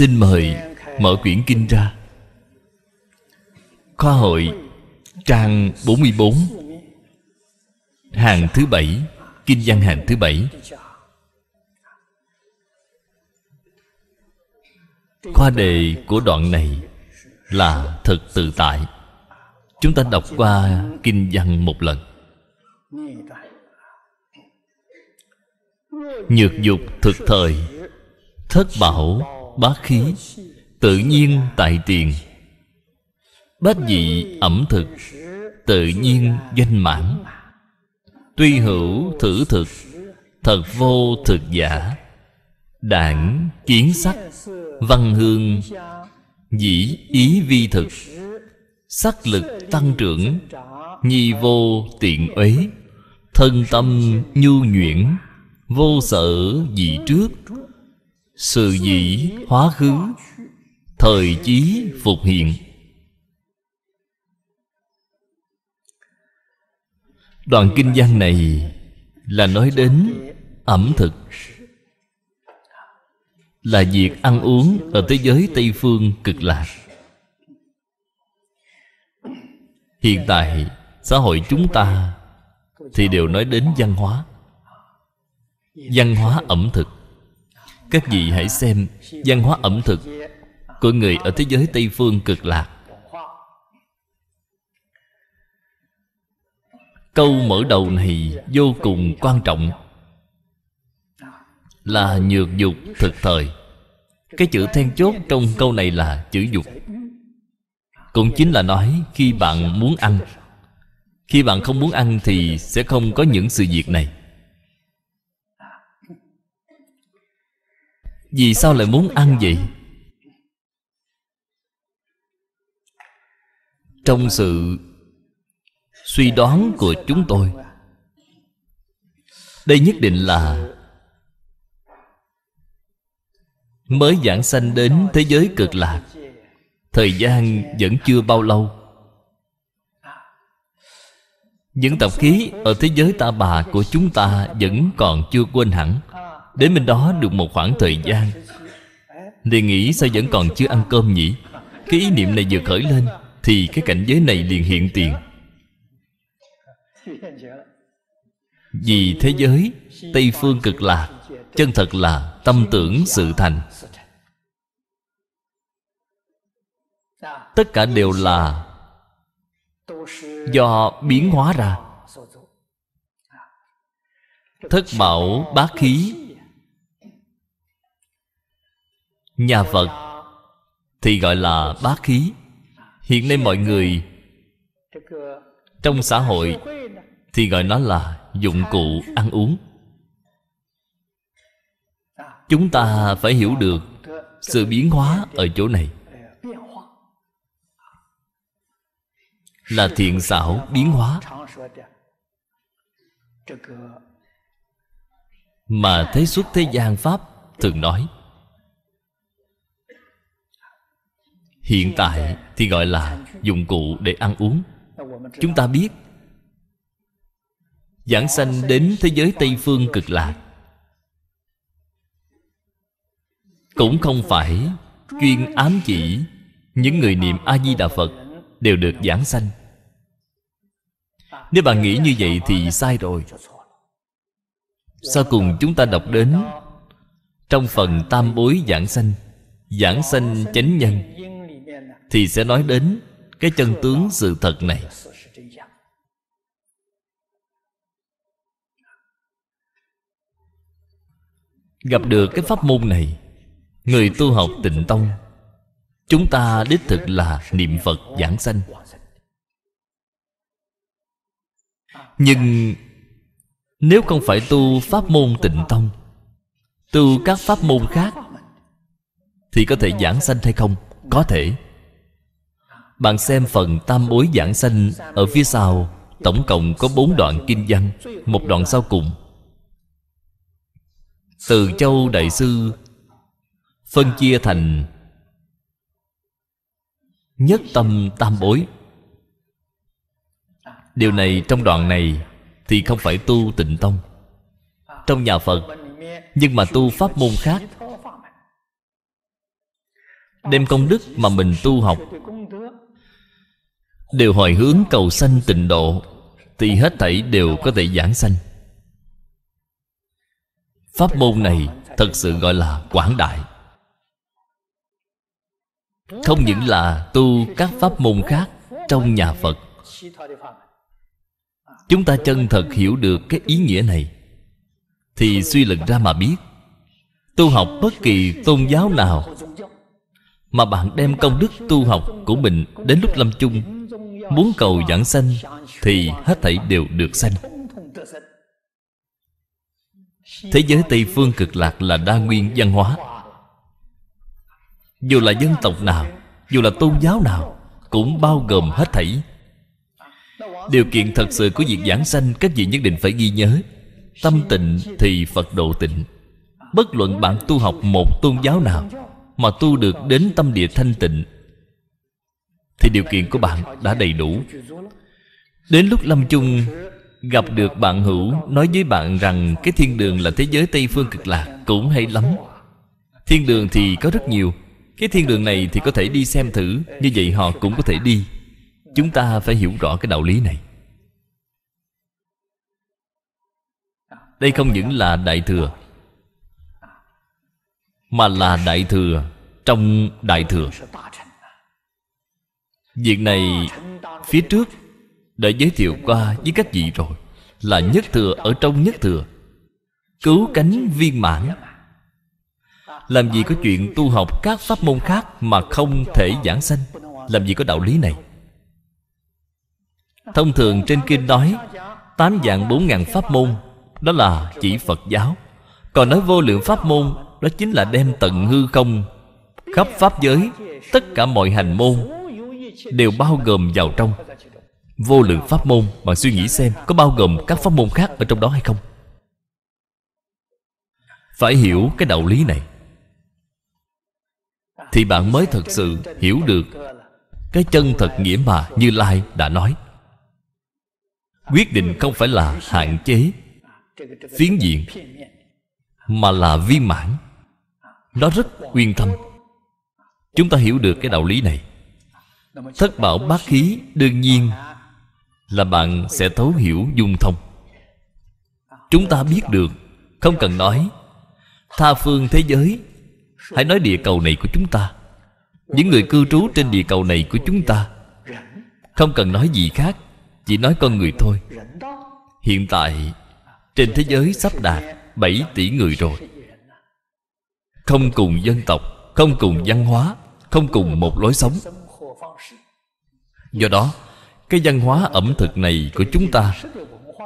Xin mời mở quyển kinh ra Khoa hội Trang 44 Hàng thứ bảy Kinh văn hàng thứ bảy Khoa đề của đoạn này Là thật tự tại Chúng ta đọc qua kinh văn một lần Nhược dục thực thời Thất bảo bá khí Tự nhiên tại tiền Bát dị ẩm thực Tự nhiên danh mãn Tuy hữu thử thực Thật vô thực giả Đảng kiến sắc Văn hương Dĩ ý vi thực Sắc lực tăng trưởng Nhi vô tiện uế Thân tâm nhu nhuyễn Vô sở dị trước sự dĩ hóa khứ thời chí phục hiện đoạn kinh văn này là nói đến ẩm thực là việc ăn uống ở thế giới tây phương cực lạc hiện tại xã hội chúng ta thì đều nói đến văn hóa văn hóa ẩm thực các vị hãy xem văn hóa ẩm thực của người ở thế giới tây phương cực lạc câu mở đầu này vô cùng quan trọng là nhược dục thực thời cái chữ then chốt trong câu này là chữ dục cũng chính là nói khi bạn muốn ăn khi bạn không muốn ăn thì sẽ không có những sự việc này Vì sao lại muốn ăn vậy? Trong sự suy đoán của chúng tôi Đây nhất định là Mới giảng sanh đến thế giới cực lạc Thời gian vẫn chưa bao lâu Những tập khí ở thế giới ta bà của chúng ta vẫn còn chưa quên hẳn Đến bên đó được một khoảng thời gian liền nghĩ sao vẫn còn chưa ăn cơm nhỉ Cái ý niệm này vừa khởi lên Thì cái cảnh giới này liền hiện tiền Vì thế giới Tây phương cực lạc Chân thật là tâm tưởng sự thành Tất cả đều là Do biến hóa ra Thất bảo bá khí nhà phật thì gọi là bá khí hiện nay mọi người trong xã hội thì gọi nó là dụng cụ ăn uống chúng ta phải hiểu được sự biến hóa ở chỗ này là thiện xảo biến hóa mà thế xuất thế gian pháp thường nói hiện tại thì gọi là dụng cụ để ăn uống chúng ta biết giảng sanh đến thế giới tây phương cực lạc cũng không phải chuyên ám chỉ những người niệm a di đà phật đều được giảng sanh nếu bạn nghĩ như vậy thì sai rồi sau cùng chúng ta đọc đến trong phần tam bối giảng sanh giảng sanh chánh nhân thì sẽ nói đến cái chân tướng sự thật này gặp được cái pháp môn này người tu học tịnh tông chúng ta đích thực là niệm phật giảng sanh nhưng nếu không phải tu pháp môn tịnh tông tu các pháp môn khác thì có thể giảng sanh hay không có thể bạn xem phần tam bối giảng sanh Ở phía sau Tổng cộng có bốn đoạn kinh văn Một đoạn sau cùng Từ Châu Đại Sư Phân chia thành Nhất tâm tam bối Điều này trong đoạn này Thì không phải tu tịnh tông Trong nhà Phật Nhưng mà tu pháp môn khác Đem công đức mà mình tu học đều hồi hướng cầu sanh tịnh độ thì hết thảy đều có thể giảng sanh pháp môn này thật sự gọi là quảng đại không những là tu các pháp môn khác trong nhà phật chúng ta chân thật hiểu được cái ý nghĩa này thì suy luận ra mà biết tu học bất kỳ tôn giáo nào mà bạn đem công đức tu học của mình đến lúc lâm chung Muốn cầu giảng sanh Thì hết thảy đều được sanh Thế giới Tây Phương cực lạc là đa nguyên văn hóa Dù là dân tộc nào Dù là tôn giáo nào Cũng bao gồm hết thảy Điều kiện thật sự của việc giảng sanh Các vị nhất định phải ghi nhớ Tâm tịnh thì Phật độ tịnh Bất luận bạn tu học một tôn giáo nào Mà tu được đến tâm địa thanh tịnh thì điều kiện của bạn đã đầy đủ Đến lúc lâm chung Gặp được bạn hữu Nói với bạn rằng Cái thiên đường là thế giới Tây Phương cực lạc Cũng hay lắm Thiên đường thì có rất nhiều Cái thiên đường này thì có thể đi xem thử Như vậy họ cũng có thể đi Chúng ta phải hiểu rõ cái đạo lý này Đây không những là Đại Thừa Mà là Đại Thừa Trong Đại Thừa Việc này phía trước đã giới thiệu qua với các vị rồi Là nhất thừa ở trong nhất thừa Cứu cánh viên mãn Làm gì có chuyện tu học các pháp môn khác Mà không thể giảng sanh Làm gì có đạo lý này Thông thường trên kinh nói Tám dạng bốn ngàn pháp môn Đó là chỉ Phật giáo Còn nói vô lượng pháp môn Đó chính là đem tận hư không Khắp pháp giới Tất cả mọi hành môn đều bao gồm vào trong vô lượng pháp môn bạn suy nghĩ xem có bao gồm các pháp môn khác ở trong đó hay không phải hiểu cái đạo lý này thì bạn mới thật sự hiểu được cái chân thật nghĩa mà như lai đã nói quyết định không phải là hạn chế phiến diện mà là viên mãn nó rất uyên tâm. chúng ta hiểu được cái đạo lý này thất bảo bát khí đương nhiên là bạn sẽ thấu hiểu dung thông chúng ta biết được không cần nói tha phương thế giới hãy nói địa cầu này của chúng ta những người cư trú trên địa cầu này của chúng ta không cần nói gì khác chỉ nói con người thôi hiện tại trên thế giới sắp đạt 7 tỷ người rồi không cùng dân tộc không cùng văn hóa không cùng một lối sống do đó cái văn hóa ẩm thực này của chúng ta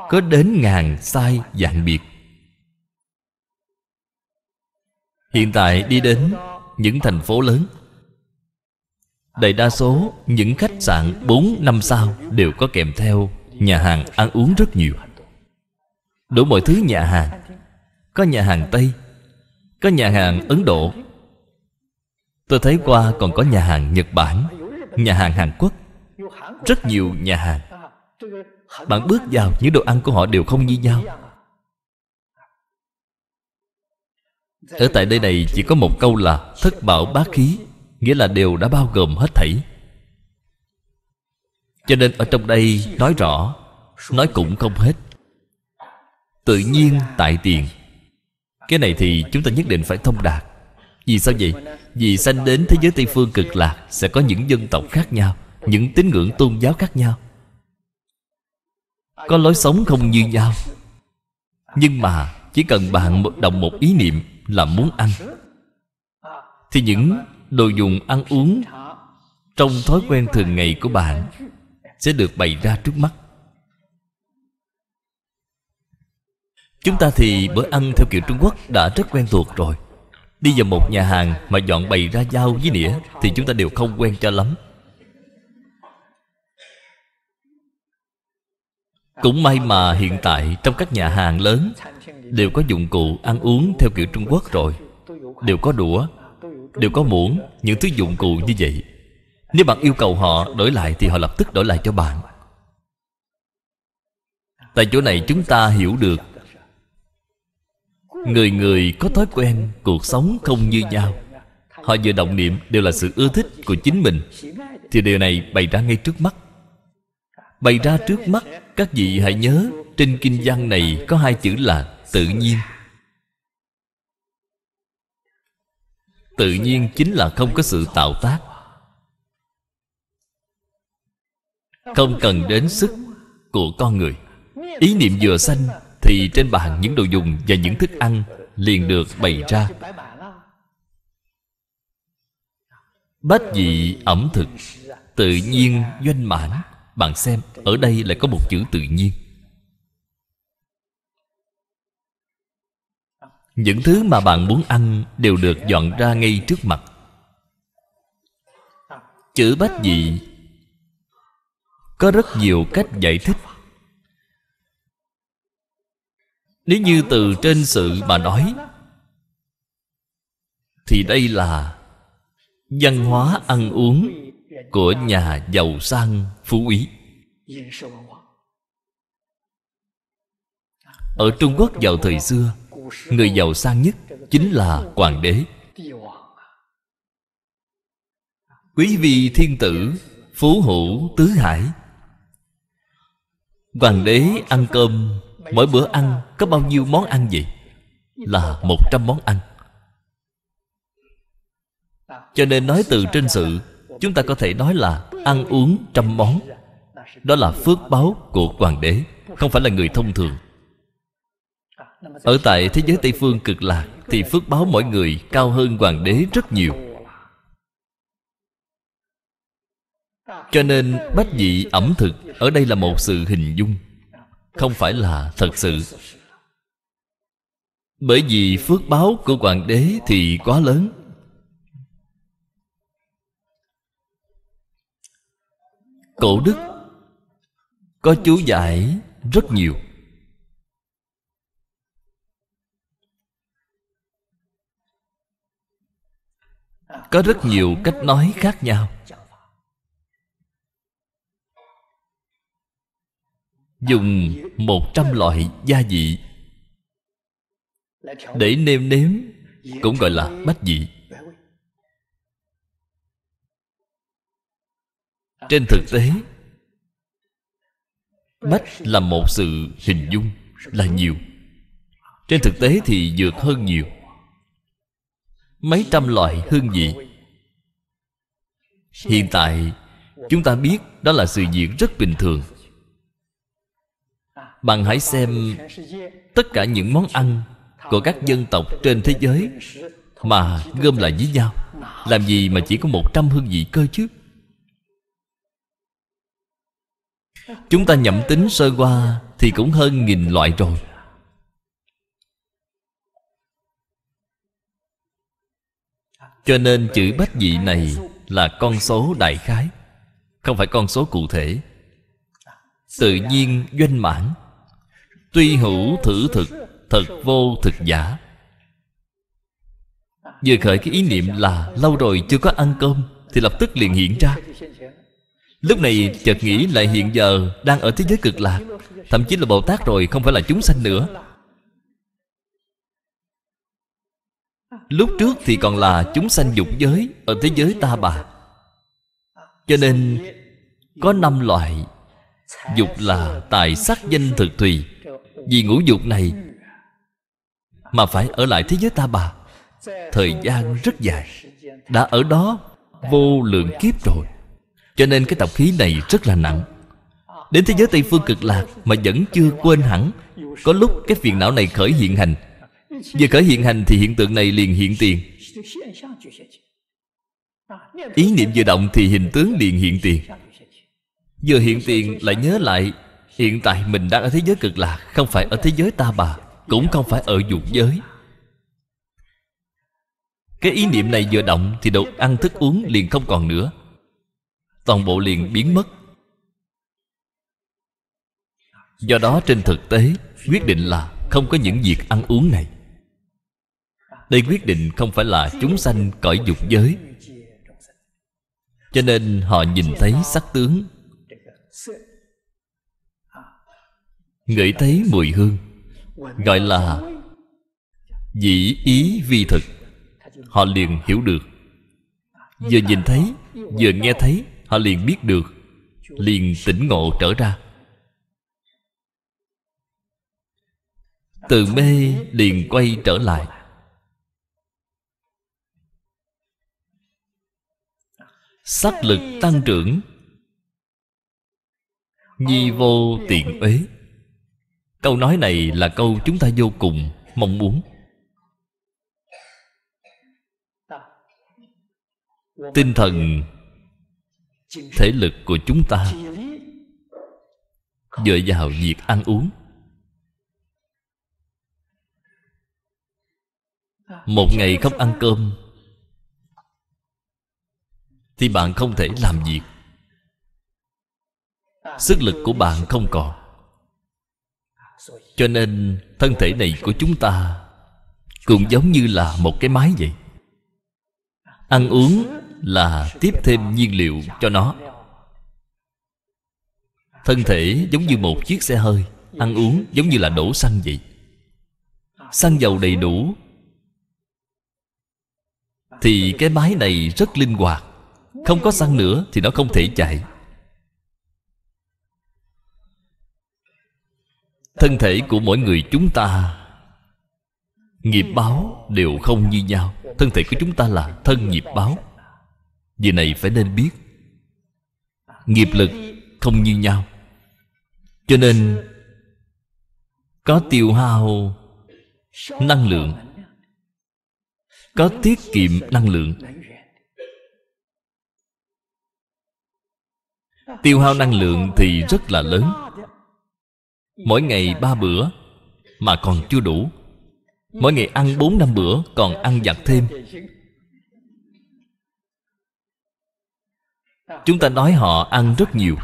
có đến ngàn sai dạng biệt hiện tại đi đến những thành phố lớn đại đa số những khách sạn 4 năm sao đều có kèm theo nhà hàng ăn uống rất nhiều đủ mọi thứ nhà hàng có nhà hàng tây có nhà hàng ấn độ tôi thấy qua còn có nhà hàng nhật bản nhà hàng hàn quốc rất nhiều nhà hàng Bạn bước vào những đồ ăn của họ đều không như nhau Ở tại đây này chỉ có một câu là Thất bảo bá khí Nghĩa là đều đã bao gồm hết thảy Cho nên ở trong đây nói rõ Nói cũng không hết Tự nhiên tại tiền Cái này thì chúng ta nhất định phải thông đạt Vì sao vậy? Vì sanh đến thế giới Tây Phương cực lạc Sẽ có những dân tộc khác nhau những tín ngưỡng tôn giáo khác nhau có lối sống không như nhau nhưng mà chỉ cần bạn đồng một ý niệm là muốn ăn thì những đồ dùng ăn uống trong thói quen thường ngày của bạn sẽ được bày ra trước mắt chúng ta thì bữa ăn theo kiểu trung quốc đã rất quen thuộc rồi đi vào một nhà hàng mà dọn bày ra dao với đĩa thì chúng ta đều không quen cho lắm Cũng may mà hiện tại trong các nhà hàng lớn Đều có dụng cụ ăn uống theo kiểu Trung Quốc rồi Đều có đũa Đều có muỗng Những thứ dụng cụ như vậy Nếu bạn yêu cầu họ đổi lại Thì họ lập tức đổi lại cho bạn Tại chỗ này chúng ta hiểu được Người người có thói quen Cuộc sống không như nhau Họ vừa động niệm đều là sự ưa thích của chính mình Thì điều này bày ra ngay trước mắt bày ra trước mắt các vị hãy nhớ trên kinh văn này có hai chữ là tự nhiên tự nhiên chính là không có sự tạo tác không cần đến sức của con người ý niệm vừa sanh thì trên bàn những đồ dùng và những thức ăn liền được bày ra bách dị ẩm thực tự nhiên doanh mãn bạn xem ở đây lại có một chữ tự nhiên Những thứ mà bạn muốn ăn Đều được dọn ra ngay trước mặt Chữ bách gì Có rất nhiều cách giải thích Nếu như từ trên sự mà nói Thì đây là Văn hóa ăn uống của nhà giàu sang phú quý ở trung quốc vào thời xưa người giàu sang nhất chính là hoàng đế quý vị thiên tử phú hữu tứ hải hoàng đế ăn cơm mỗi bữa ăn có bao nhiêu món ăn vậy là một trăm món ăn cho nên nói từ trên sự Chúng ta có thể nói là ăn uống trăm món Đó là phước báo của hoàng đế Không phải là người thông thường Ở tại thế giới Tây Phương cực lạc Thì phước báo mỗi người cao hơn hoàng đế rất nhiều Cho nên bách dị ẩm thực Ở đây là một sự hình dung Không phải là thật sự Bởi vì phước báo của hoàng đế thì quá lớn cổ đức có chú giải rất nhiều có rất nhiều cách nói khác nhau dùng một trăm loại gia vị để nêm nếm cũng gọi là bách vị trên thực tế bách là một sự hình dung là nhiều trên thực tế thì dược hơn nhiều mấy trăm loại hương vị hiện tại chúng ta biết đó là sự diễn rất bình thường bạn hãy xem tất cả những món ăn của các dân tộc trên thế giới mà gom lại với nhau làm gì mà chỉ có một trăm hương vị cơ chứ Chúng ta nhậm tính sơ qua Thì cũng hơn nghìn loại rồi Cho nên chữ bách dị này Là con số đại khái Không phải con số cụ thể Tự nhiên doanh mãn Tuy hữu thử thực Thật vô thực giả Vừa khởi cái ý niệm là Lâu rồi chưa có ăn cơm Thì lập tức liền hiện ra Lúc này chợt nghĩ là hiện giờ Đang ở thế giới cực lạc Thậm chí là Bồ Tát rồi không phải là chúng sanh nữa Lúc trước thì còn là chúng sanh dục giới Ở thế giới ta bà Cho nên Có năm loại Dục là tài sắc danh thực tùy Vì ngũ dục này Mà phải ở lại thế giới ta bà Thời gian rất dài Đã ở đó vô lượng kiếp rồi cho nên cái tập khí này rất là nặng Đến thế giới Tây Phương cực lạc Mà vẫn chưa quên hẳn Có lúc cái phiền não này khởi hiện hành Vừa khởi hiện hành thì hiện tượng này liền hiện tiền Ý niệm vừa động thì hình tướng liền hiện tiền Vừa hiện tiền lại nhớ lại Hiện tại mình đang ở thế giới cực lạc Không phải ở thế giới ta bà Cũng không phải ở dục giới Cái ý niệm này vừa động Thì đồ ăn thức uống liền không còn nữa toàn bộ liền biến mất do đó trên thực tế quyết định là không có những việc ăn uống này đây quyết định không phải là chúng sanh cõi dục giới cho nên họ nhìn thấy sắc tướng ngửi thấy mùi hương gọi là dĩ ý vi thực họ liền hiểu được vừa nhìn thấy vừa nghe thấy họ liền biết được liền tỉnh ngộ trở ra từ mê liền quay trở lại sắc lực tăng trưởng nhi vô tiện uế câu nói này là câu chúng ta vô cùng mong muốn tinh thần thể lực của chúng ta dựa vào việc ăn uống một ngày không ăn cơm thì bạn không thể làm việc sức lực của bạn không còn cho nên thân thể này của chúng ta cũng giống như là một cái máy vậy ăn uống là tiếp thêm nhiên liệu cho nó thân thể giống như một chiếc xe hơi ăn uống giống như là đổ xăng vậy xăng dầu đầy đủ thì cái máy này rất linh hoạt không có xăng nữa thì nó không thể chạy thân thể của mỗi người chúng ta nghiệp báo đều không như nhau thân thể của chúng ta là thân nghiệp báo vì này phải nên biết Nghiệp lực không như nhau Cho nên Có tiêu hao Năng lượng Có tiết kiệm năng lượng Tiêu hao năng lượng thì rất là lớn Mỗi ngày ba bữa Mà còn chưa đủ Mỗi ngày ăn bốn năm bữa Còn ăn giặt thêm chúng ta nói họ ăn rất nhiều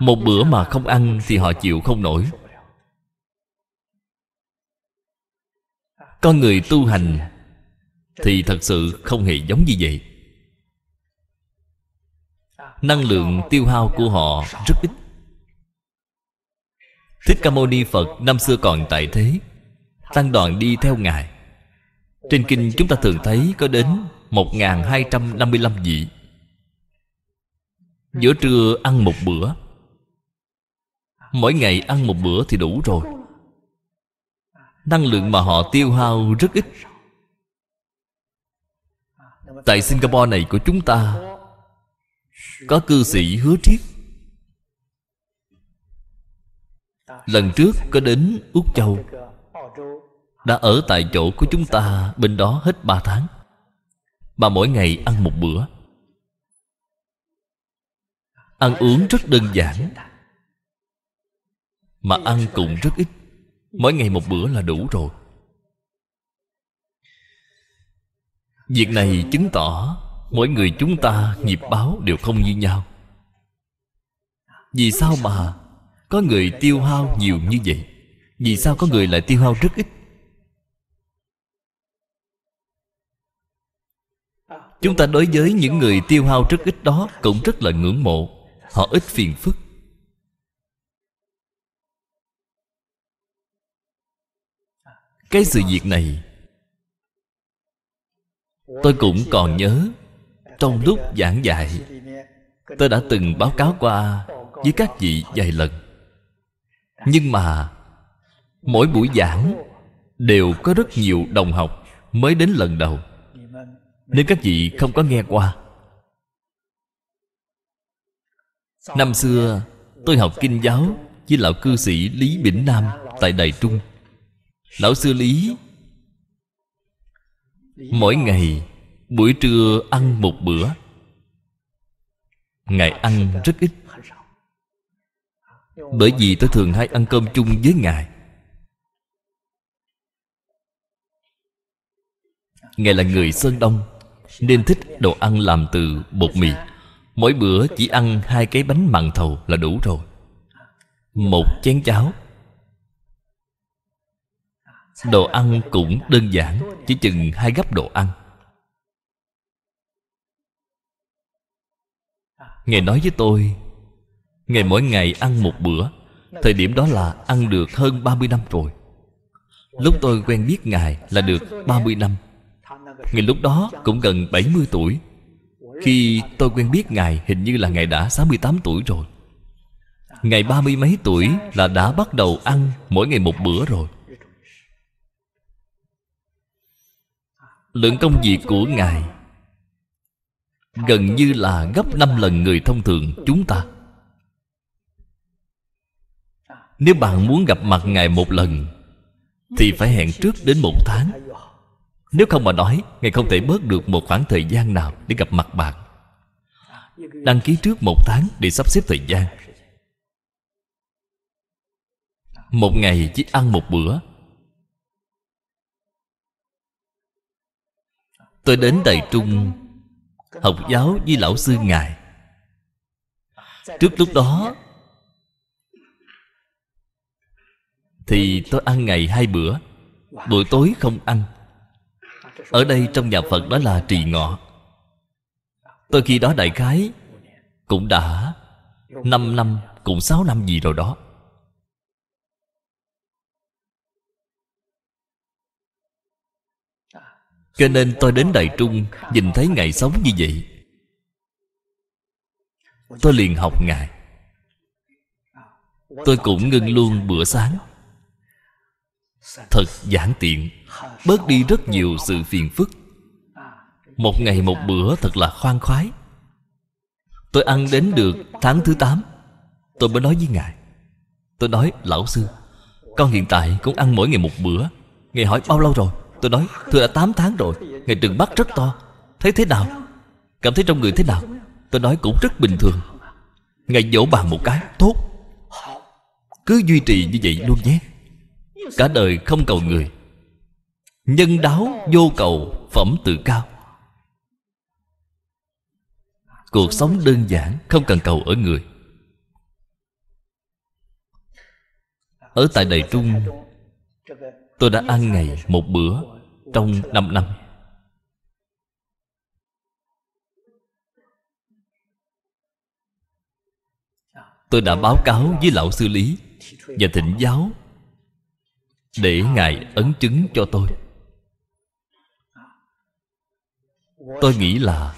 một bữa mà không ăn thì họ chịu không nổi con người tu hành thì thật sự không hề giống như vậy năng lượng tiêu hao của họ rất ít thích ca mâu ni phật năm xưa còn tại thế tăng đoàn đi theo ngài trên kinh chúng ta thường thấy có đến 1255 vị giữa trưa ăn một bữa mỗi ngày ăn một bữa thì đủ rồi năng lượng mà họ tiêu hao rất ít tại singapore này của chúng ta có cư sĩ hứa triết lần trước có đến úc châu đã ở tại chỗ của chúng ta bên đó hết 3 tháng bà mỗi ngày ăn một bữa Ăn uống rất đơn giản Mà ăn cũng rất ít Mỗi ngày một bữa là đủ rồi Việc này chứng tỏ Mỗi người chúng ta nghiệp báo đều không như nhau Vì sao mà Có người tiêu hao nhiều như vậy Vì sao có người lại tiêu hao rất ít Chúng ta đối với những người tiêu hao rất ít đó Cũng rất là ngưỡng mộ họ ít phiền phức cái sự việc này tôi cũng còn nhớ trong lúc giảng dạy tôi đã từng báo cáo qua với các vị vài lần nhưng mà mỗi buổi giảng đều có rất nhiều đồng học mới đến lần đầu nên các vị không có nghe qua Năm xưa tôi học kinh giáo Với lão cư sĩ Lý Bỉnh Nam Tại Đài Trung Lão sư Lý Mỗi ngày Buổi trưa ăn một bữa Ngài ăn rất ít Bởi vì tôi thường hay ăn cơm chung với Ngài Ngài là người Sơn Đông Nên thích đồ ăn làm từ bột mì Mỗi bữa chỉ ăn hai cái bánh mặn thầu là đủ rồi Một chén cháo Đồ ăn cũng đơn giản Chỉ chừng hai gấp đồ ăn Ngài nói với tôi Ngài mỗi ngày ăn một bữa Thời điểm đó là ăn được hơn 30 năm rồi Lúc tôi quen biết Ngài là được 30 năm Ngài lúc đó cũng gần 70 tuổi khi tôi quen biết Ngài Hình như là Ngài đã 68 tuổi rồi Ngài ba mươi mấy tuổi là đã bắt đầu ăn mỗi ngày một bữa rồi Lượng công việc của Ngài Gần như là gấp 5 lần người thông thường chúng ta Nếu bạn muốn gặp mặt Ngài một lần Thì phải hẹn trước đến một tháng nếu không mà nói Ngài không thể bớt được một khoảng thời gian nào Để gặp mặt bạn Đăng ký trước một tháng để sắp xếp thời gian Một ngày chỉ ăn một bữa Tôi đến Đài Trung Học giáo với lão sư Ngài Trước lúc đó Thì tôi ăn ngày hai bữa Buổi tối không ăn ở đây trong nhà Phật đó là trì ngọ Tôi khi đó đại khái Cũng đã 5 năm cũng 6 năm gì rồi đó Cho nên tôi đến Đại Trung Nhìn thấy Ngài sống như vậy Tôi liền học Ngài Tôi cũng ngưng luôn bữa sáng thật giản tiện bớt đi rất nhiều sự phiền phức một ngày một bữa thật là khoan khoái tôi ăn đến được tháng thứ tám, tôi mới nói với ngài tôi nói lão sư con hiện tại cũng ăn mỗi ngày một bữa ngài hỏi bao lâu rồi tôi nói thưa đã tám tháng rồi ngài trừng mắt rất to thấy thế nào cảm thấy trong người thế nào tôi nói cũng rất bình thường ngài dỗ bàn một cái tốt cứ duy trì như vậy luôn nhé cả đời không cầu người nhân đáo vô cầu phẩm tự cao cuộc sống đơn giản không cần cầu ở người ở tại đài trung tôi đã ăn ngày một bữa trong năm năm tôi đã báo cáo với lão sư lý và thỉnh giáo để ngài ấn chứng cho tôi tôi nghĩ là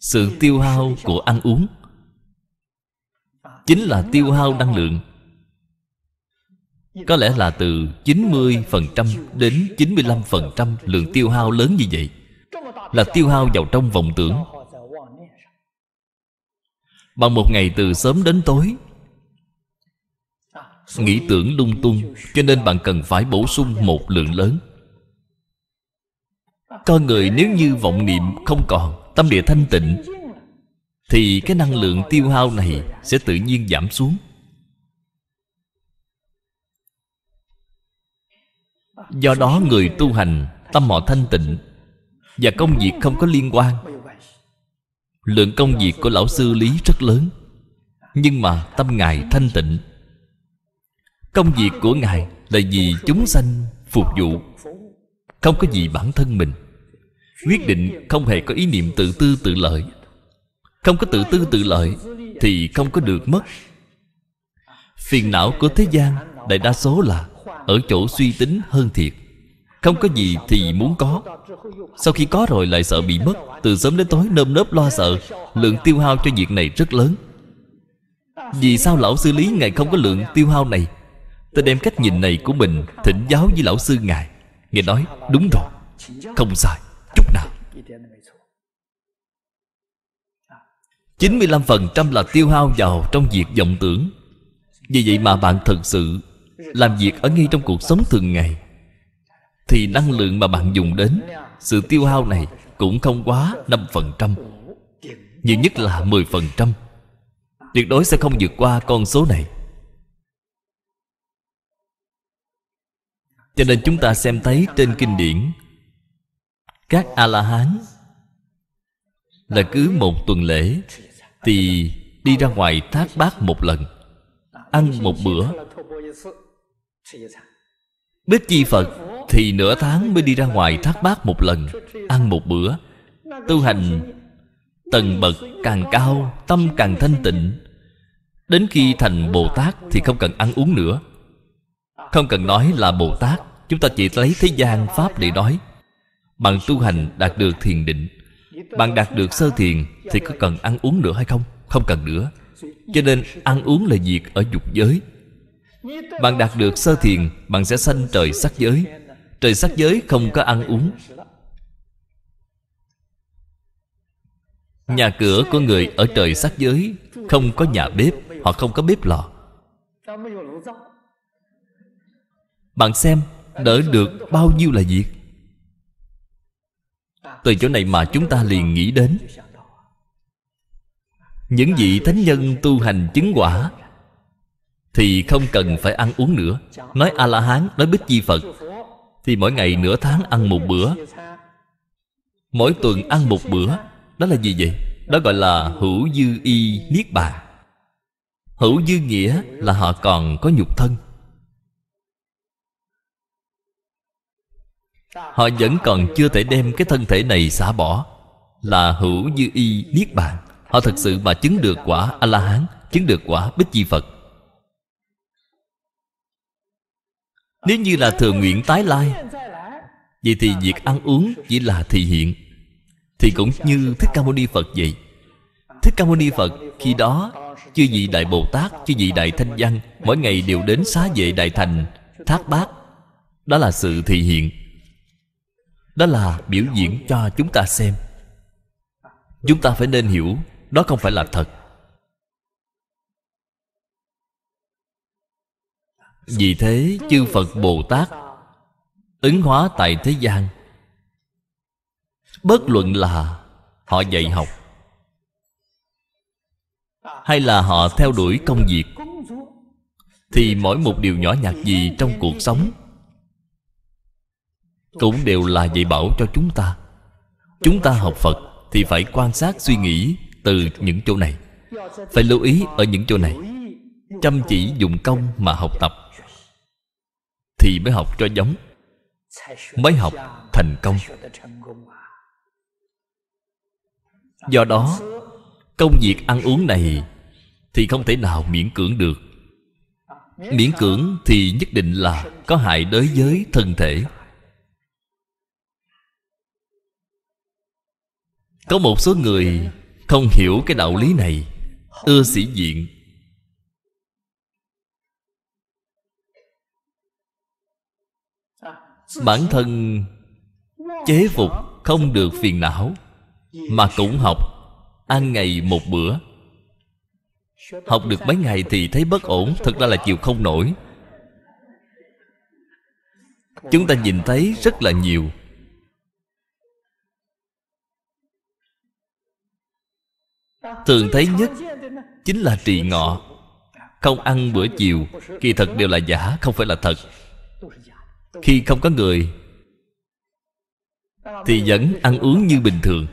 sự tiêu hao của ăn uống chính là tiêu hao năng lượng có lẽ là từ 90% đến 95% lượng tiêu hao lớn như vậy Là tiêu hao vào trong vọng tưởng Bằng một ngày từ sớm đến tối Nghĩ tưởng lung tung Cho nên bạn cần phải bổ sung một lượng lớn Con người nếu như vọng niệm không còn Tâm địa thanh tịnh Thì cái năng lượng tiêu hao này Sẽ tự nhiên giảm xuống Do đó người tu hành Tâm họ thanh tịnh Và công việc không có liên quan Lượng công việc của lão sư Lý rất lớn Nhưng mà tâm ngài thanh tịnh Công việc của Ngài là vì chúng sanh phục vụ Không có gì bản thân mình Quyết định không hề có ý niệm tự tư tự lợi Không có tự tư tự lợi Thì không có được mất Phiền não của thế gian Đại đa số là Ở chỗ suy tính hơn thiệt Không có gì thì muốn có Sau khi có rồi lại sợ bị mất Từ sớm đến tối nơm nớp lo sợ Lượng tiêu hao cho việc này rất lớn Vì sao lão xử lý ngày không có lượng tiêu hao này Ta đem cách nhìn này của mình Thỉnh giáo với lão sư ngài Ngài nói đúng rồi Không sai chút nào 95% là tiêu hao vào trong việc vọng tưởng Vì vậy mà bạn thật sự Làm việc ở ngay trong cuộc sống thường ngày Thì năng lượng mà bạn dùng đến Sự tiêu hao này cũng không quá 5% Nhiều nhất là 10% Tuyệt đối sẽ không vượt qua con số này cho nên chúng ta xem thấy trên kinh điển các a la hán là cứ một tuần lễ thì đi ra ngoài thác bát một lần ăn một bữa bích chi phật thì nửa tháng mới đi ra ngoài thác bát một lần ăn một bữa tu hành tầng bậc càng cao tâm càng thanh tịnh đến khi thành bồ tát thì không cần ăn uống nữa không cần nói là Bồ Tát Chúng ta chỉ lấy thế gian Pháp để nói Bạn tu hành đạt được thiền định Bạn đạt được sơ thiền Thì có cần ăn uống nữa hay không? Không cần nữa Cho nên ăn uống là việc ở dục giới Bạn đạt được sơ thiền Bạn sẽ sanh trời sắc giới Trời sắc giới không có ăn uống Nhà cửa của người ở trời sắc giới Không có nhà bếp Họ không có bếp lò bạn xem đỡ được bao nhiêu là việc Từ chỗ này mà chúng ta liền nghĩ đến Những vị thánh nhân tu hành chứng quả Thì không cần phải ăn uống nữa Nói A-la-hán, nói Bích Di Phật Thì mỗi ngày nửa tháng ăn một bữa Mỗi tuần ăn một bữa Đó là gì vậy? Đó gọi là hữu dư y niết bàn Hữu dư nghĩa là họ còn có nhục thân Họ vẫn còn chưa thể đem cái thân thể này xả bỏ Là hữu như y niết bàn Họ thật sự mà chứng được quả A-la-hán Chứng được quả Bích Di Phật Nếu như là thường nguyện tái lai Vậy thì việc ăn uống chỉ là thị hiện Thì cũng như Thích Ca Mâu Ni Phật vậy Thích Ca Mâu Ni Phật khi đó Chư vị Đại Bồ Tát, chư vị Đại Thanh Văn Mỗi ngày đều đến xá vệ Đại Thành Thác Bát Đó là sự thị hiện đó là biểu diễn cho chúng ta xem chúng ta phải nên hiểu đó không phải là thật vì thế chư phật bồ tát ứng hóa tại thế gian bất luận là họ dạy học hay là họ theo đuổi công việc thì mỗi một điều nhỏ nhặt gì trong cuộc sống cũng đều là dạy bảo cho chúng ta chúng ta học phật thì phải quan sát suy nghĩ từ những chỗ này phải lưu ý ở những chỗ này chăm chỉ dùng công mà học tập thì mới học cho giống mới học thành công do đó công việc ăn uống này thì không thể nào miễn cưỡng được miễn cưỡng thì nhất định là có hại đối với thân thể có một số người không hiểu cái đạo lý này ưa sĩ diện bản thân chế phục không được phiền não mà cũng học ăn ngày một bữa học được mấy ngày thì thấy bất ổn thật ra là chịu không nổi chúng ta nhìn thấy rất là nhiều thường thấy nhất chính là trị ngọ không ăn bữa chiều kỳ thật đều là giả không phải là thật khi không có người thì vẫn ăn uống như bình thường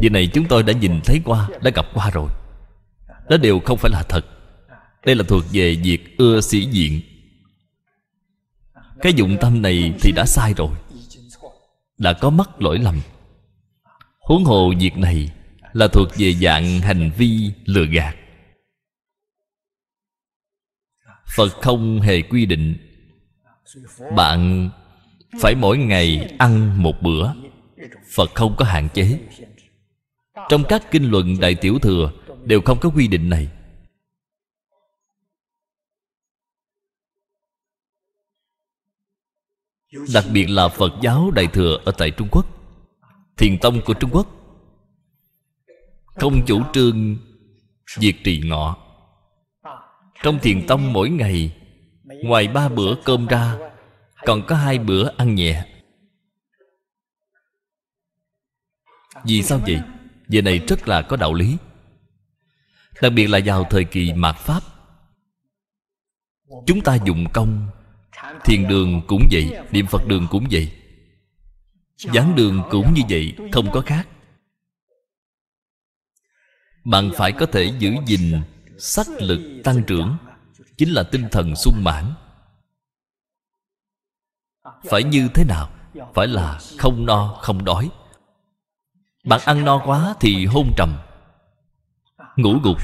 vì này chúng tôi đã nhìn thấy qua Đã gặp qua rồi Đó đều không phải là thật Đây là thuộc về việc ưa sĩ diện Cái dụng tâm này thì đã sai rồi đã có mắc lỗi lầm huống hồ việc này là thuộc về dạng hành vi lừa gạt phật không hề quy định bạn phải mỗi ngày ăn một bữa phật không có hạn chế trong các kinh luận đại tiểu thừa đều không có quy định này đặc biệt là phật giáo đại thừa ở tại trung quốc thiền tông của trung quốc không chủ trương diệt trì ngọ trong thiền tông mỗi ngày ngoài ba bữa cơm ra còn có hai bữa ăn nhẹ vì sao vậy về này rất là có đạo lý đặc biệt là vào thời kỳ mạt pháp chúng ta dùng công Thiền đường cũng vậy Niệm Phật đường cũng vậy Giảng đường cũng như vậy Không có khác Bạn phải có thể giữ gìn Sắc lực tăng trưởng Chính là tinh thần sung mãn Phải như thế nào Phải là không no không đói Bạn ăn no quá thì hôn trầm Ngủ gục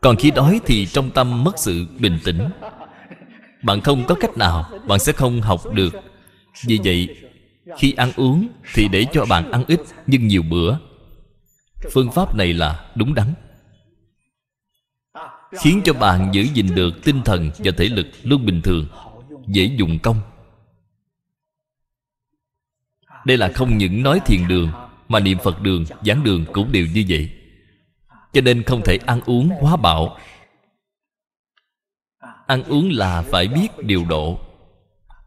Còn khi đói thì trong tâm mất sự bình tĩnh bạn không có cách nào Bạn sẽ không học được Vì vậy Khi ăn uống Thì để cho bạn ăn ít Nhưng nhiều bữa Phương pháp này là đúng đắn Khiến cho bạn giữ gìn được tinh thần và thể lực luôn bình thường Dễ dùng công Đây là không những nói thiền đường Mà niệm Phật đường, giảng đường cũng đều như vậy Cho nên không thể ăn uống quá bạo ăn uống là phải biết điều độ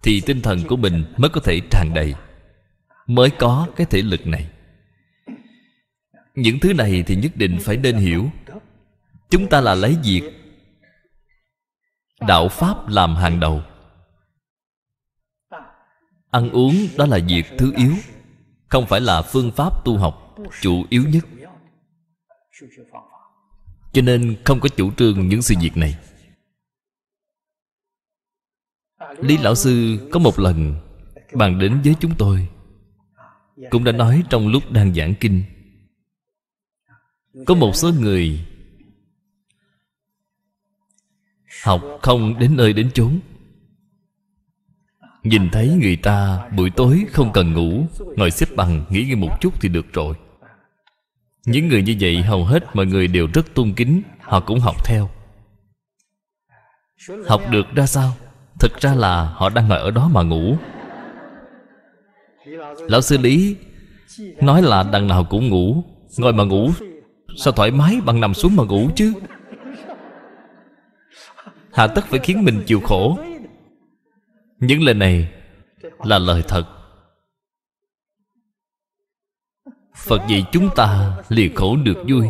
thì tinh thần của mình mới có thể tràn đầy mới có cái thể lực này những thứ này thì nhất định phải nên hiểu chúng ta là lấy việc đạo pháp làm hàng đầu ăn uống đó là việc thứ yếu không phải là phương pháp tu học chủ yếu nhất cho nên không có chủ trương những sự việc này lý lão sư có một lần bàn đến với chúng tôi cũng đã nói trong lúc đang giảng kinh có một số người học không đến nơi đến chốn nhìn thấy người ta buổi tối không cần ngủ ngồi xếp bằng nghỉ ngơi một chút thì được rồi những người như vậy hầu hết mọi người đều rất tôn kính họ cũng học theo học được ra sao Thực ra là họ đang ngồi ở đó mà ngủ Lão sư Lý Nói là đằng nào cũng ngủ Ngồi mà ngủ Sao thoải mái bằng nằm xuống mà ngủ chứ Hà tất phải khiến mình chịu khổ Những lời này Là lời thật Phật dạy chúng ta liền khổ được vui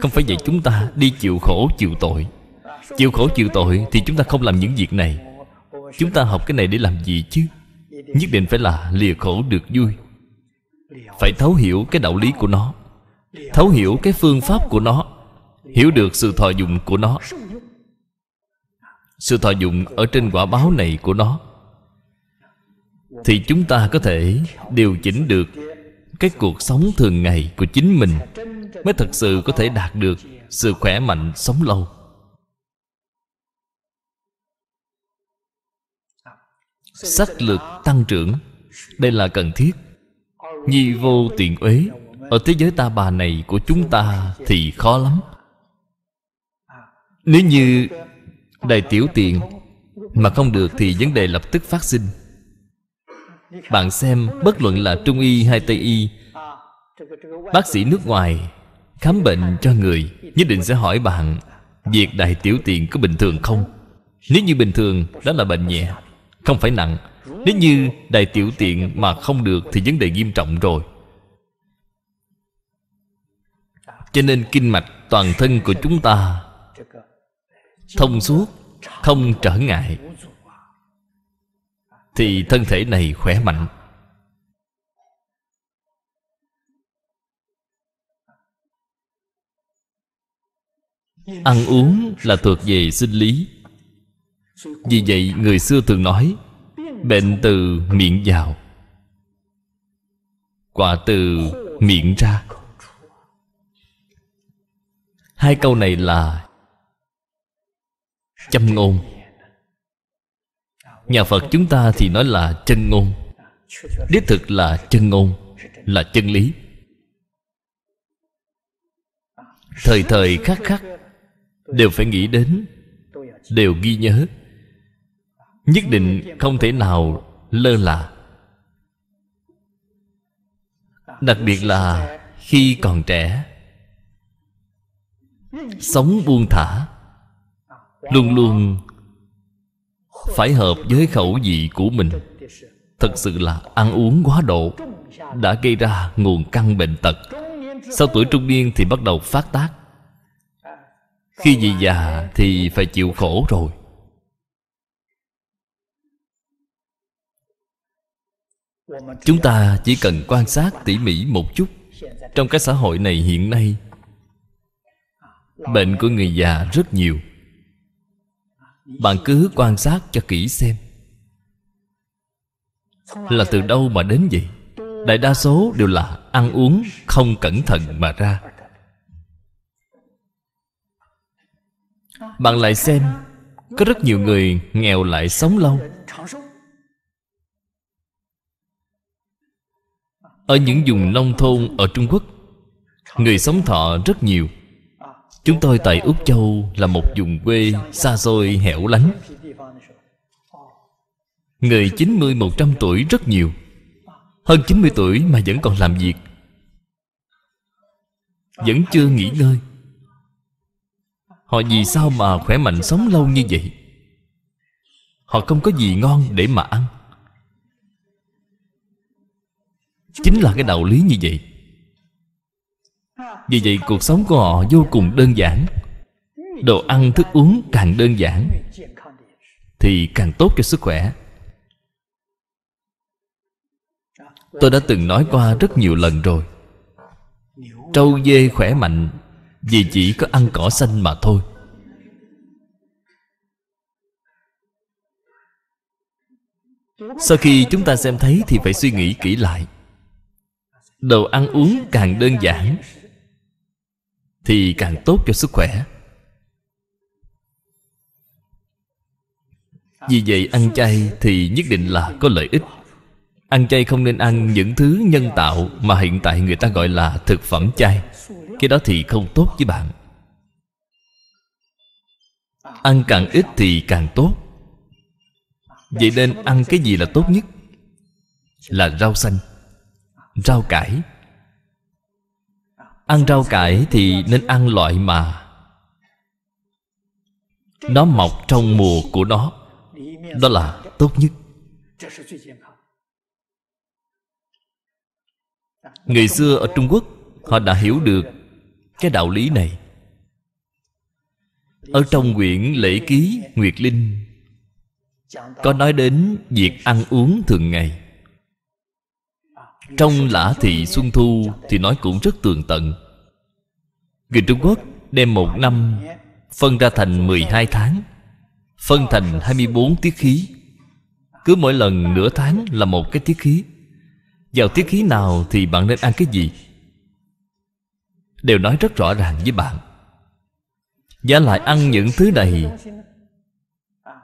Không phải dạy chúng ta đi chịu khổ chịu tội Chịu khổ chịu tội Thì chúng ta không làm những việc này Chúng ta học cái này để làm gì chứ Nhất định phải là lìa khổ được vui Phải thấu hiểu cái đạo lý của nó Thấu hiểu cái phương pháp của nó Hiểu được sự thọ dụng của nó Sự thọ dụng ở trên quả báo này của nó Thì chúng ta có thể điều chỉnh được Cái cuộc sống thường ngày của chính mình Mới thật sự có thể đạt được sự khỏe mạnh sống lâu sắc lực tăng trưởng đây là cần thiết nhi vô tiện uế ở thế giới ta bà này của chúng ta thì khó lắm nếu như đài tiểu tiện mà không được thì vấn đề lập tức phát sinh bạn xem bất luận là trung y hay tây y bác sĩ nước ngoài khám bệnh cho người nhất định sẽ hỏi bạn việc đài tiểu tiện có bình thường không nếu như bình thường đó là bệnh nhẹ không phải nặng Nếu như đại tiểu tiện mà không được Thì vấn đề nghiêm trọng rồi Cho nên kinh mạch toàn thân của chúng ta Thông suốt Không trở ngại Thì thân thể này khỏe mạnh Ăn uống là thuộc về sinh lý vì vậy người xưa thường nói Bệnh từ miệng vào Quả từ miệng ra Hai câu này là Châm ngôn Nhà Phật chúng ta thì nói là chân ngôn Đích thực là chân ngôn Là chân lý Thời thời khắc khắc Đều phải nghĩ đến Đều ghi nhớ nhất định không thể nào lơ là đặc biệt là khi còn trẻ sống buông thả luôn luôn phải hợp với khẩu vị của mình thật sự là ăn uống quá độ đã gây ra nguồn căn bệnh tật sau tuổi trung niên thì bắt đầu phát tác khi về già thì phải chịu khổ rồi chúng ta chỉ cần quan sát tỉ mỉ một chút trong cái xã hội này hiện nay bệnh của người già rất nhiều bạn cứ quan sát cho kỹ xem là từ đâu mà đến vậy đại đa số đều là ăn uống không cẩn thận mà ra bạn lại xem có rất nhiều người nghèo lại sống lâu Ở những vùng nông thôn ở Trung Quốc Người sống thọ rất nhiều Chúng tôi tại Úc Châu là một vùng quê xa xôi hẻo lánh Người 90-100 tuổi rất nhiều Hơn 90 tuổi mà vẫn còn làm việc Vẫn chưa nghỉ ngơi Họ vì sao mà khỏe mạnh sống lâu như vậy Họ không có gì ngon để mà ăn Chính là cái đạo lý như vậy Vì vậy cuộc sống của họ vô cùng đơn giản Đồ ăn thức uống càng đơn giản Thì càng tốt cho sức khỏe Tôi đã từng nói qua rất nhiều lần rồi Trâu dê khỏe mạnh Vì chỉ có ăn cỏ xanh mà thôi Sau khi chúng ta xem thấy thì phải suy nghĩ kỹ lại đồ ăn uống càng đơn giản thì càng tốt cho sức khỏe vì vậy ăn chay thì nhất định là có lợi ích ăn chay không nên ăn những thứ nhân tạo mà hiện tại người ta gọi là thực phẩm chay cái đó thì không tốt với bạn ăn càng ít thì càng tốt vậy nên ăn cái gì là tốt nhất là rau xanh rau cải ăn rau cải thì nên ăn loại mà nó mọc trong mùa của nó đó là tốt nhất người xưa ở trung quốc họ đã hiểu được cái đạo lý này ở trong quyển lễ ký nguyệt linh có nói đến việc ăn uống thường ngày trong Lã Thị Xuân Thu Thì nói cũng rất tường tận Người Trung Quốc đem một năm Phân ra thành 12 tháng Phân thành 24 tiết khí Cứ mỗi lần nửa tháng là một cái tiết khí Vào tiết khí nào thì bạn nên ăn cái gì Đều nói rất rõ ràng với bạn Giá lại ăn những thứ này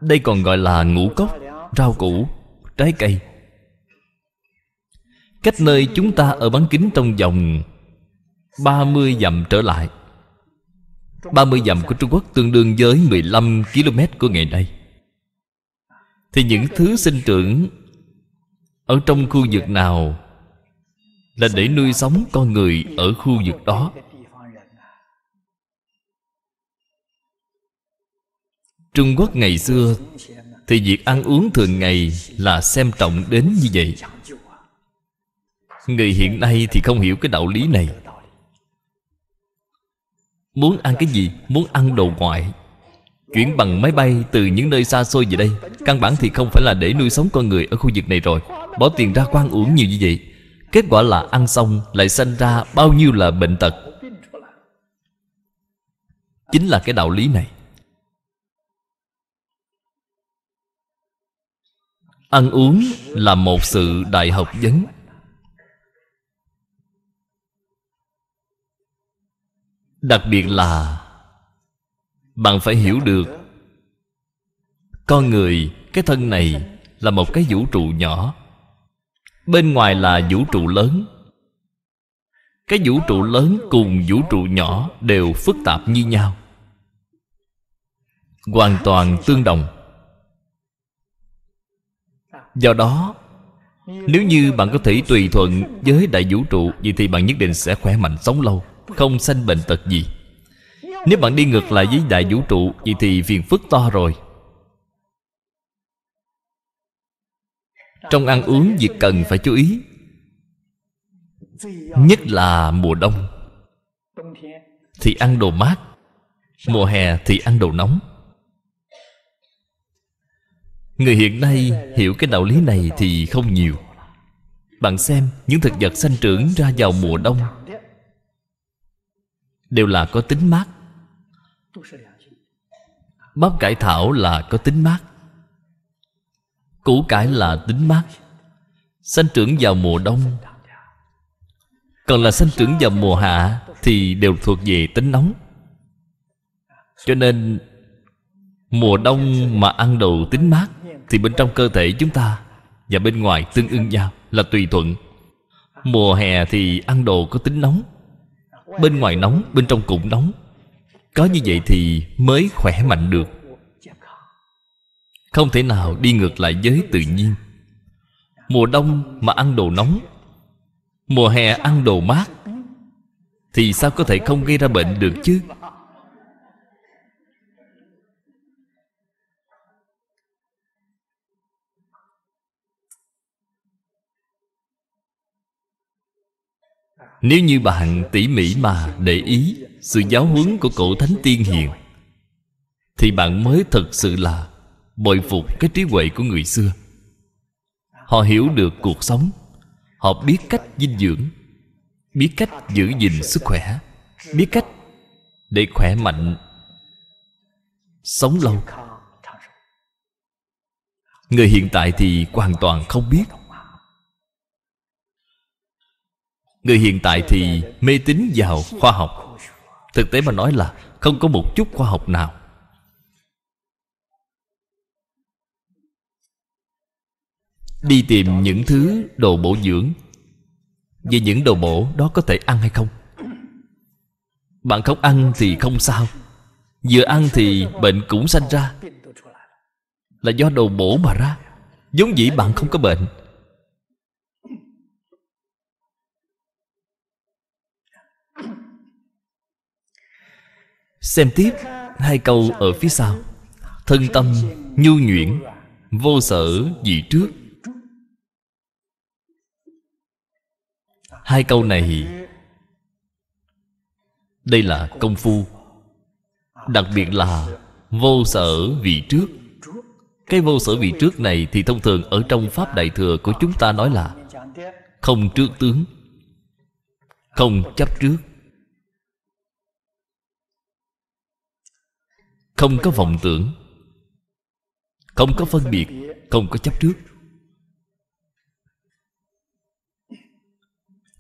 Đây còn gọi là ngũ cốc Rau củ Trái cây Cách nơi chúng ta ở bán kính trong vòng 30 dặm trở lại 30 dặm của Trung Quốc tương đương với 15 km của ngày nay Thì những thứ sinh trưởng Ở trong khu vực nào Là để nuôi sống con người ở khu vực đó Trung Quốc ngày xưa Thì việc ăn uống thường ngày là xem trọng đến như vậy Người hiện nay thì không hiểu cái đạo lý này Muốn ăn cái gì? Muốn ăn đồ ngoại Chuyển bằng máy bay từ những nơi xa xôi về đây Căn bản thì không phải là để nuôi sống con người ở khu vực này rồi Bỏ tiền ra quan uống nhiều như vậy Kết quả là ăn xong lại sanh ra bao nhiêu là bệnh tật Chính là cái đạo lý này Ăn uống là một sự đại học vấn đặc biệt là bạn phải hiểu được con người cái thân này là một cái vũ trụ nhỏ bên ngoài là vũ trụ lớn cái vũ trụ lớn cùng vũ trụ nhỏ đều phức tạp như nhau hoàn toàn tương đồng do đó nếu như bạn có thể tùy thuận với đại vũ trụ vậy thì bạn nhất định sẽ khỏe mạnh sống lâu không sanh bệnh tật gì Nếu bạn đi ngược lại với đại vũ trụ Vậy thì phiền phức to rồi Trong ăn uống việc cần phải chú ý Nhất là mùa đông Thì ăn đồ mát Mùa hè thì ăn đồ nóng Người hiện nay hiểu cái đạo lý này thì không nhiều Bạn xem những thực vật sanh trưởng ra vào mùa đông đều là có tính mát bắp cải thảo là có tính mát củ cải là tính mát sinh trưởng vào mùa đông còn là sinh trưởng vào mùa hạ thì đều thuộc về tính nóng cho nên mùa đông mà ăn đồ tính mát thì bên trong cơ thể chúng ta và bên ngoài tương ưng nhau là tùy thuận mùa hè thì ăn đồ có tính nóng Bên ngoài nóng, bên trong cũng nóng Có như vậy thì mới khỏe mạnh được Không thể nào đi ngược lại với tự nhiên Mùa đông mà ăn đồ nóng Mùa hè ăn đồ mát Thì sao có thể không gây ra bệnh được chứ Nếu như bạn tỉ mỉ mà để ý Sự giáo huấn của cổ Thánh Tiên Hiền Thì bạn mới thật sự là Bội phục cái trí huệ của người xưa Họ hiểu được cuộc sống Họ biết cách dinh dưỡng Biết cách giữ gìn sức khỏe Biết cách để khỏe mạnh Sống lâu Người hiện tại thì hoàn toàn không biết Người hiện tại thì mê tín vào khoa học Thực tế mà nói là Không có một chút khoa học nào Đi tìm những thứ đồ bổ dưỡng Về những đồ bổ đó có thể ăn hay không Bạn không ăn thì không sao Vừa ăn thì bệnh cũng sanh ra Là do đồ bổ mà ra Giống dĩ bạn không có bệnh Xem tiếp hai câu ở phía sau Thân tâm nhu nhuyễn Vô sở dị trước Hai câu này Đây là công phu Đặc biệt là Vô sở vị trước Cái vô sở vị trước này Thì thông thường ở trong Pháp Đại Thừa Của chúng ta nói là Không trước tướng Không chấp trước không có vọng tưởng không có phân biệt không có chấp trước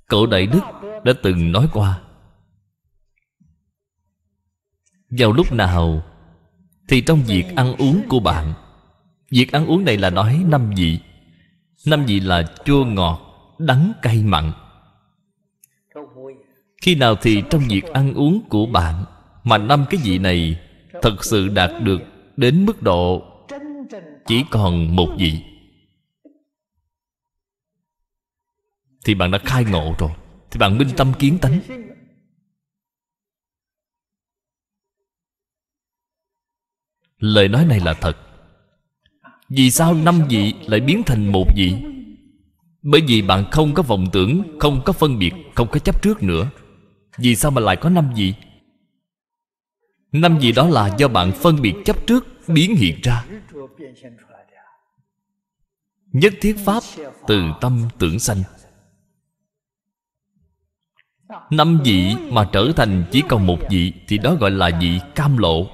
cậu đại đức đã từng nói qua vào lúc nào thì trong việc ăn uống của bạn việc ăn uống này là nói năm vị năm vị là chua ngọt đắng cay mặn khi nào thì trong việc ăn uống của bạn mà năm cái vị này thật sự đạt được đến mức độ chỉ còn một vị thì bạn đã khai ngộ rồi thì bạn minh tâm kiến tánh lời nói này là thật vì sao năm vị lại biến thành một vị bởi vì bạn không có vọng tưởng không có phân biệt không có chấp trước nữa vì sao mà lại có năm vị Năm gì đó là do bạn phân biệt chấp trước biến hiện ra Nhất thiết Pháp từ tâm tưởng sanh Năm vị mà trở thành chỉ còn một vị Thì đó gọi là vị cam lộ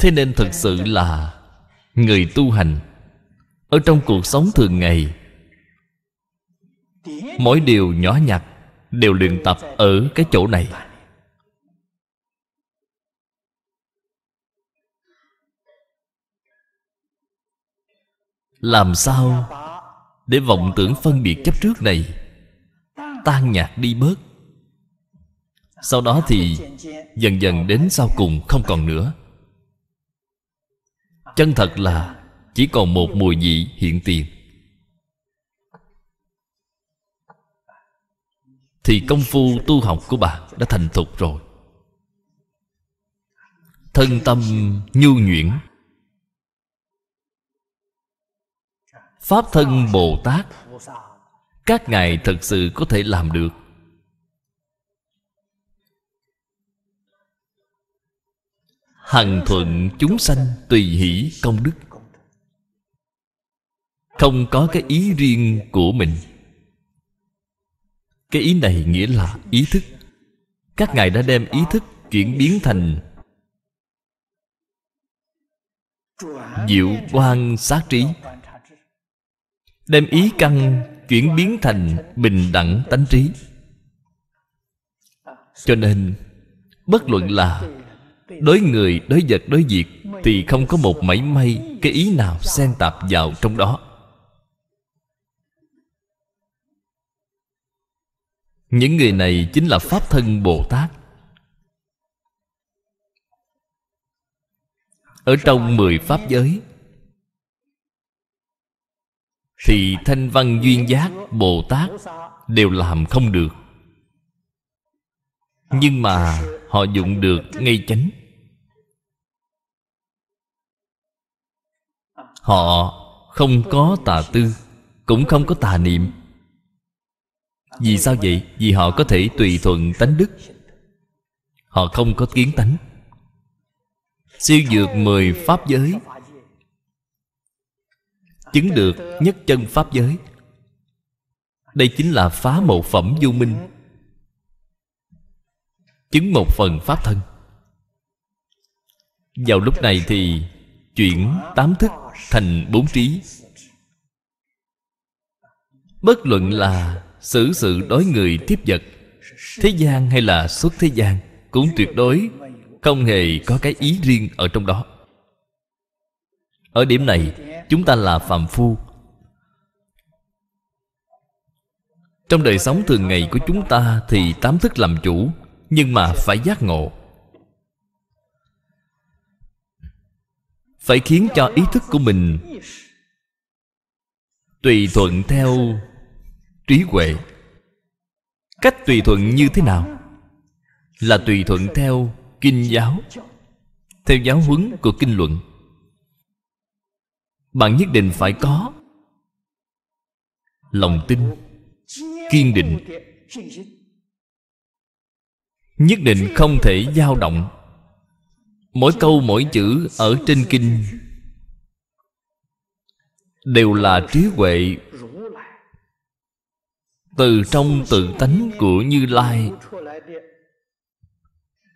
Thế nên thực sự là Người tu hành Ở trong cuộc sống thường ngày mỗi điều nhỏ nhặt đều luyện tập ở cái chỗ này làm sao để vọng tưởng phân biệt chấp trước này tan nhạt đi bớt sau đó thì dần dần đến sau cùng không còn nữa chân thật là chỉ còn một mùi vị hiện tiền thì công phu tu học của bà đã thành thục rồi thân tâm nhu nhuyễn pháp thân bồ tát các ngài thật sự có thể làm được hằng thuận chúng sanh tùy hỷ công đức không có cái ý riêng của mình cái ý này nghĩa là ý thức các ngài đã đem ý thức chuyển biến thành diệu quan sát trí đem ý căn chuyển biến thành bình đẳng tánh trí cho nên bất luận là đối người đối vật đối việc thì không có một mảy may cái ý nào xen tạp vào trong đó những người này chính là pháp thân bồ tát ở trong mười pháp giới thì thanh văn duyên giác bồ tát đều làm không được nhưng mà họ dụng được ngay chánh họ không có tà tư cũng không có tà niệm vì sao vậy? Vì họ có thể tùy thuận tánh đức Họ không có kiến tánh Siêu dược mười pháp giới Chứng được nhất chân pháp giới Đây chính là phá một phẩm vô minh Chứng một phần pháp thân Vào lúc này thì Chuyển tám thức thành bốn trí Bất luận là xử sự đối người tiếp vật thế gian hay là xuất thế gian cũng tuyệt đối không hề có cái ý riêng ở trong đó ở điểm này chúng ta là phàm phu trong đời sống thường ngày của chúng ta thì tám thức làm chủ nhưng mà phải giác ngộ phải khiến cho ý thức của mình tùy thuận theo trí huệ cách tùy thuận như thế nào là tùy thuận theo kinh giáo theo giáo huấn của kinh luận bạn nhất định phải có lòng tin kiên định nhất định không thể dao động mỗi câu mỗi chữ ở trên kinh đều là trí huệ từ trong tự tánh của như lai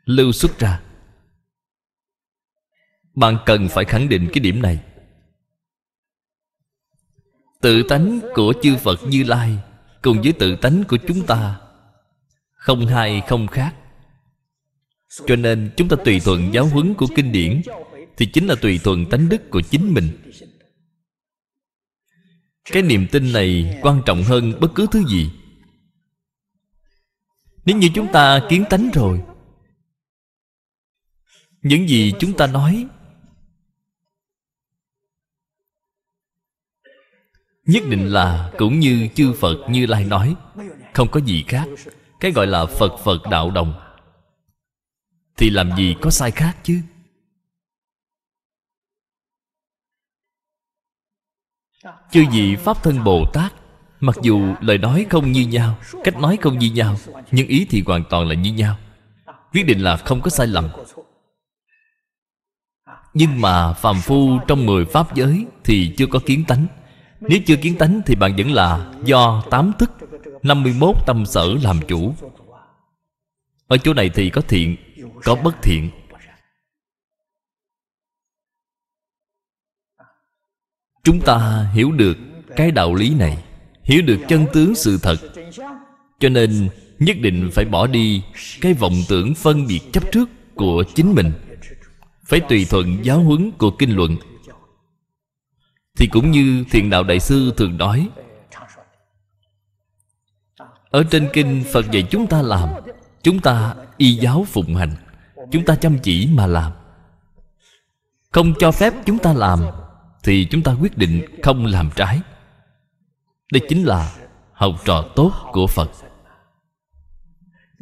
lưu xuất ra bạn cần phải khẳng định cái điểm này tự tánh của chư phật như lai cùng với tự tánh của chúng ta không hai không khác cho nên chúng ta tùy thuận giáo huấn của kinh điển thì chính là tùy thuận tánh đức của chính mình cái niềm tin này quan trọng hơn bất cứ thứ gì nếu như chúng ta kiến tánh rồi những gì chúng ta nói nhất định là cũng như chư phật như lai nói không có gì khác cái gọi là phật phật đạo đồng thì làm gì có sai khác chứ chư vị pháp thân bồ tát mặc dù lời nói không như nhau cách nói không như nhau nhưng ý thì hoàn toàn là như nhau quyết định là không có sai lầm nhưng mà phàm phu trong mười pháp giới Thì chưa có kiến tánh Nếu chưa kiến tánh thì bạn vẫn là Do tám thức 51 tâm sở làm chủ Ở chỗ này thì có thiện Có bất thiện chúng ta hiểu được cái đạo lý này hiểu được chân tướng sự thật cho nên nhất định phải bỏ đi cái vọng tưởng phân biệt chấp trước của chính mình phải tùy thuận giáo huấn của kinh luận thì cũng như thiền đạo đại sư thường nói ở trên kinh phật dạy chúng ta làm chúng ta y giáo phụng hành chúng ta chăm chỉ mà làm không cho phép chúng ta làm thì chúng ta quyết định không làm trái đây chính là học trò tốt của phật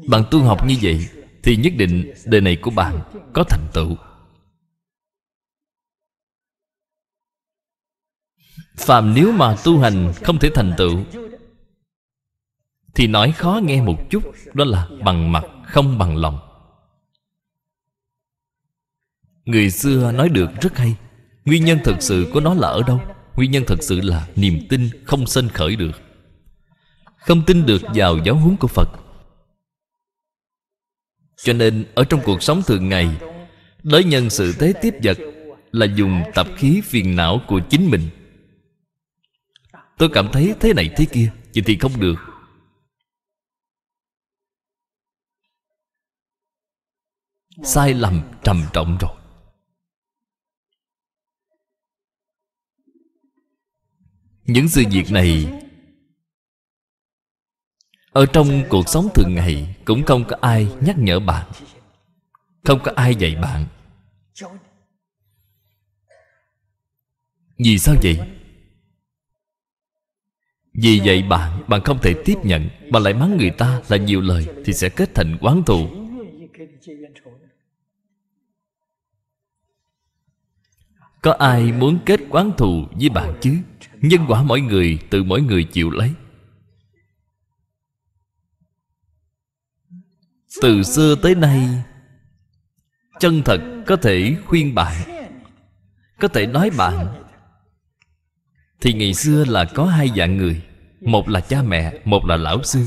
bạn tu học như vậy thì nhất định đời này của bạn có thành tựu Phạm nếu mà tu hành không thể thành tựu thì nói khó nghe một chút đó là bằng mặt không bằng lòng người xưa nói được rất hay Nguyên nhân thật sự của nó là ở đâu? Nguyên nhân thật sự là niềm tin không sanh khởi được Không tin được vào giáo huấn của Phật Cho nên ở trong cuộc sống thường ngày Đối nhân sự tế tiếp vật Là dùng tập khí phiền não của chính mình Tôi cảm thấy thế này thế kia Vậy thì không được Sai lầm trầm trọng rồi những sự việc này ở trong cuộc sống thường ngày cũng không có ai nhắc nhở bạn không có ai dạy bạn vì sao vậy vì vậy bạn bạn không thể tiếp nhận bạn lại mắng người ta là nhiều lời thì sẽ kết thành quán thù có ai muốn kết quán thù với bạn chứ nhân quả mỗi người từ mỗi người chịu lấy từ xưa tới nay chân thật có thể khuyên bạn có thể nói bạn thì ngày xưa là có hai dạng người một là cha mẹ một là lão sư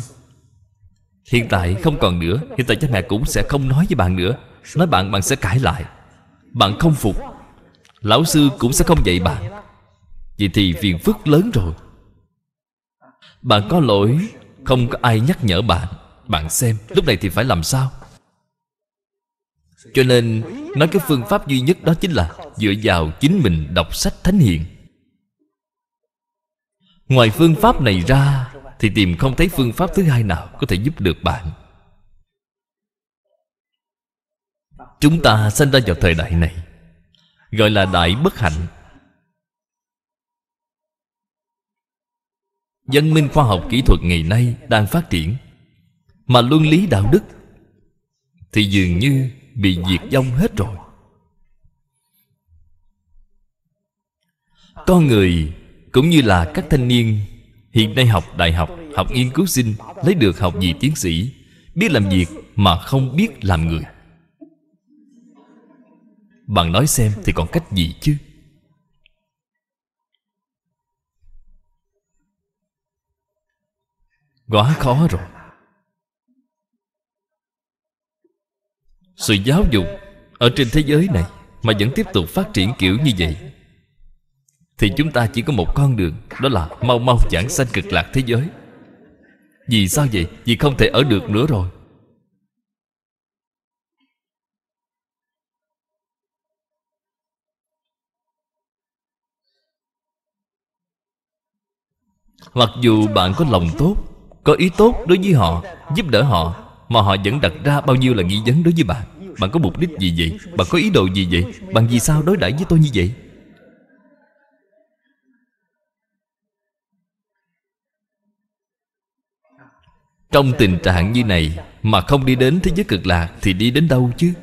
hiện tại không còn nữa hiện tại cha mẹ cũng sẽ không nói với bạn nữa nói bạn bạn sẽ cãi lại bạn không phục lão sư cũng sẽ không dạy bạn Vậy thì phiền phức lớn rồi Bạn có lỗi Không có ai nhắc nhở bạn Bạn xem lúc này thì phải làm sao Cho nên Nói cái phương pháp duy nhất đó chính là Dựa vào chính mình đọc sách thánh hiền Ngoài phương pháp này ra Thì tìm không thấy phương pháp thứ hai nào Có thể giúp được bạn Chúng ta sinh ra vào thời đại này Gọi là đại bất hạnh Văn minh khoa học kỹ thuật ngày nay đang phát triển Mà luân lý đạo đức Thì dường như bị diệt vong hết rồi Con người cũng như là các thanh niên Hiện nay học đại học, học nghiên cứu sinh Lấy được học vị tiến sĩ Biết làm việc mà không biết làm người Bạn nói xem thì còn cách gì chứ Quá khó rồi Sự giáo dục Ở trên thế giới này Mà vẫn tiếp tục phát triển kiểu như vậy Thì chúng ta chỉ có một con đường Đó là mau mau giảng sanh cực lạc thế giới Vì sao vậy? Vì không thể ở được nữa rồi Mặc dù bạn có lòng tốt có ý tốt đối với họ Giúp đỡ họ Mà họ vẫn đặt ra bao nhiêu là nghi vấn đối với bạn Bạn có mục đích gì vậy Bạn có ý đồ gì vậy Bạn vì sao đối đãi với tôi như vậy Trong tình trạng như này Mà không đi đến thế giới cực lạc Thì đi đến đâu chứ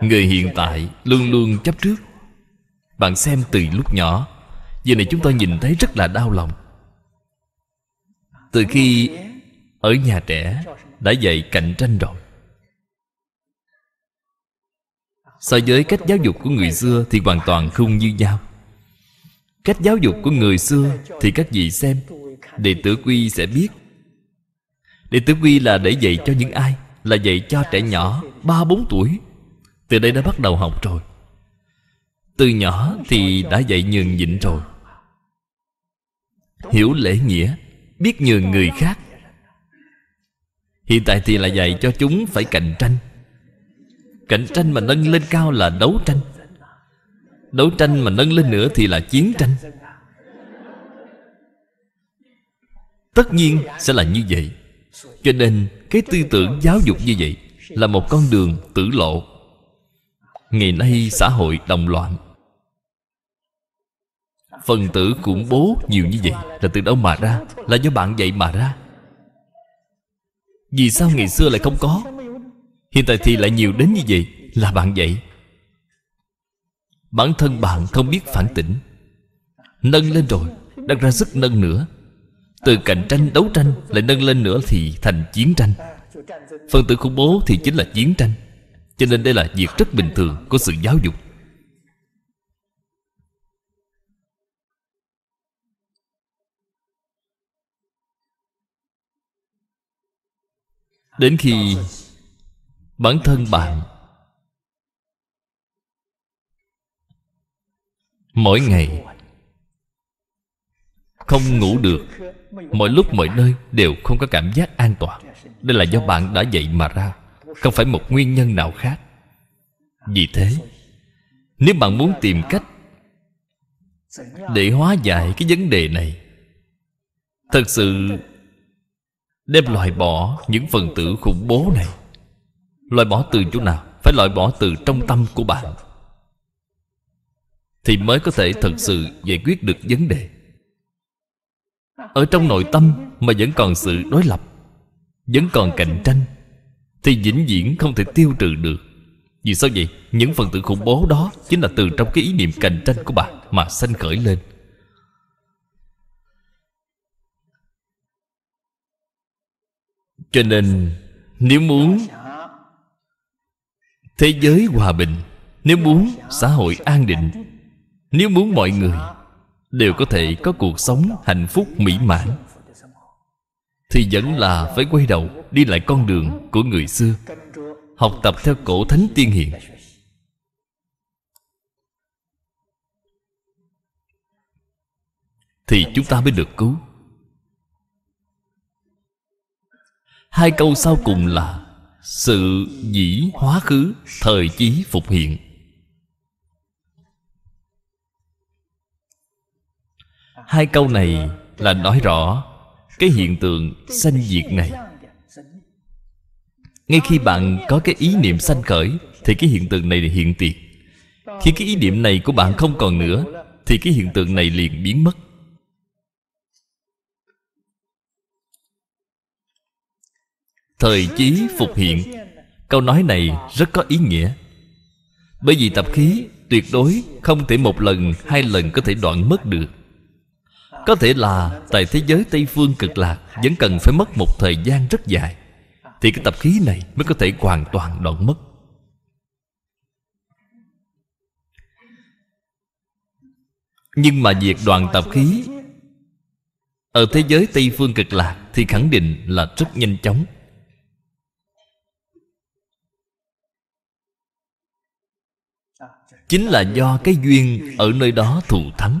người hiện tại luôn luôn chấp trước bạn xem từ lúc nhỏ giờ này chúng tôi nhìn thấy rất là đau lòng từ khi ở nhà trẻ đã dạy cạnh tranh rồi so với cách giáo dục của người xưa thì hoàn toàn không như nhau cách giáo dục của người xưa thì các vị xem đệ tử quy sẽ biết đệ tử quy là để dạy cho những ai là dạy cho trẻ nhỏ ba bốn tuổi từ đây đã bắt đầu học rồi Từ nhỏ thì đã dạy nhường nhịn rồi Hiểu lễ nghĩa Biết nhường người khác Hiện tại thì là dạy cho chúng phải cạnh tranh Cạnh tranh mà nâng lên cao là đấu tranh Đấu tranh mà nâng lên nữa thì là chiến tranh Tất nhiên sẽ là như vậy Cho nên cái tư tưởng giáo dục như vậy Là một con đường tử lộ ngày nay xã hội đồng loạn phần tử khủng bố nhiều như vậy là từ đâu mà ra là do bạn dạy mà ra vì sao ngày xưa lại không có hiện tại thì lại nhiều đến như vậy là bạn dạy bản thân bạn không biết phản tỉnh nâng lên rồi đang ra sức nâng nữa từ cạnh tranh đấu tranh lại nâng lên nữa thì thành chiến tranh phần tử khủng bố thì chính là chiến tranh cho nên đây là việc rất bình thường của sự giáo dục đến khi bản thân bạn mỗi ngày không ngủ được mọi lúc mọi nơi đều không có cảm giác an toàn đây là do bạn đã dậy mà ra không phải một nguyên nhân nào khác vì thế nếu bạn muốn tìm cách để hóa giải cái vấn đề này thật sự đem loại bỏ những phần tử khủng bố này loại bỏ từ chỗ nào phải loại bỏ từ trong tâm của bạn thì mới có thể thật sự giải quyết được vấn đề ở trong nội tâm mà vẫn còn sự đối lập vẫn còn cạnh tranh thì vĩnh viễn không thể tiêu trừ được vì sao vậy? Những phần tử khủng bố đó Chính là từ trong cái ý niệm cạnh tranh của bạn Mà sanh khởi lên Cho nên Nếu muốn Thế giới hòa bình Nếu muốn xã hội an định Nếu muốn mọi người Đều có thể có cuộc sống hạnh phúc mỹ mãn thì vẫn là phải quay đầu đi lại con đường của người xưa học tập theo cổ thánh tiên hiền thì chúng ta mới được cứu hai câu sau cùng là sự dĩ hóa khứ thời chí phục hiện hai câu này là nói rõ cái hiện tượng sanh diệt này ngay khi bạn có cái ý niệm sanh khởi thì cái hiện tượng này hiện tiền khi cái ý niệm này của bạn không còn nữa thì cái hiện tượng này liền biến mất thời chí phục hiện câu nói này rất có ý nghĩa bởi vì tập khí tuyệt đối không thể một lần hai lần có thể đoạn mất được có thể là tại thế giới Tây Phương cực lạc Vẫn cần phải mất một thời gian rất dài Thì cái tập khí này mới có thể hoàn toàn đoạn mất Nhưng mà việc đoàn tập khí Ở thế giới Tây Phương cực lạc Thì khẳng định là rất nhanh chóng Chính là do cái duyên ở nơi đó thù thắng